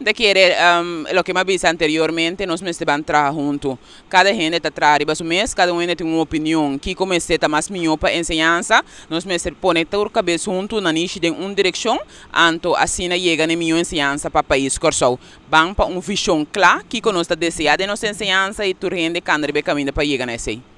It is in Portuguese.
de querer um, que me disse anteriormente, nós estaban trabalhar junto. Cada gente está trabalhando su mês, cada um tem uma opinião. Que como está mais minha para ensinança, nós me pôr toda cabeça junto na nicho de uma direção, anto assim chega na minha ensinança para o país Corsol. Vamos para uma visão clara que nós está desejando de nossa ensinança e turgente, cada caminho para chegar nesse.